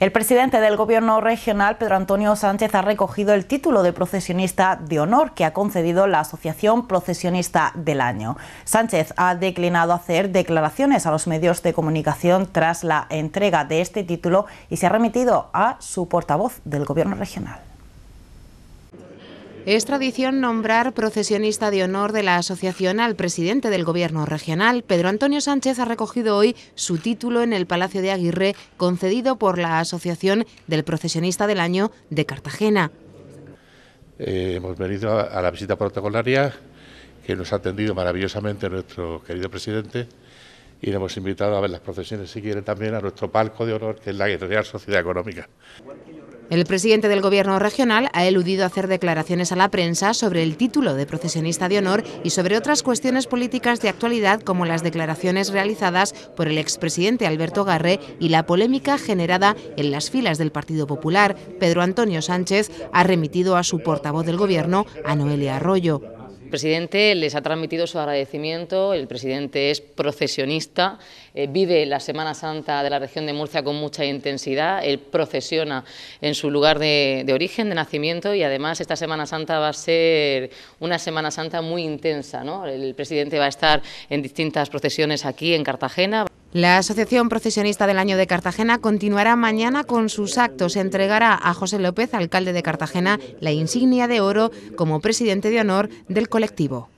El presidente del Gobierno regional, Pedro Antonio Sánchez, ha recogido el título de procesionista de honor que ha concedido la Asociación Procesionista del Año. Sánchez ha declinado hacer declaraciones a los medios de comunicación tras la entrega de este título y se ha remitido a su portavoz del Gobierno regional. Es tradición nombrar procesionista de honor de la asociación al presidente del gobierno regional. Pedro Antonio Sánchez ha recogido hoy su título en el Palacio de Aguirre, concedido por la Asociación del Procesionista del Año de Cartagena. Eh, hemos venido a la visita protocolaria que nos ha atendido maravillosamente nuestro querido presidente y le hemos invitado a ver las procesiones, si quiere, también a nuestro palco de honor, que es la Real Sociedad Económica. El presidente del Gobierno regional ha eludido hacer declaraciones a la prensa sobre el título de procesionista de honor y sobre otras cuestiones políticas de actualidad como las declaraciones realizadas por el expresidente Alberto Garre y la polémica generada en las filas del Partido Popular. Pedro Antonio Sánchez ha remitido a su portavoz del Gobierno, a Noelia Arroyo presidente les ha transmitido su agradecimiento, el presidente es procesionista, eh, vive la Semana Santa de la región de Murcia con mucha intensidad, él procesiona en su lugar de, de, origen, de nacimiento y además esta Semana Santa va a ser una Semana Santa muy intensa. ¿no? El presidente va a estar en distintas procesiones aquí en Cartagena. La Asociación Procesionista del Año de Cartagena continuará mañana con sus actos. Entregará a José López, alcalde de Cartagena, la insignia de oro como presidente de honor del colectivo.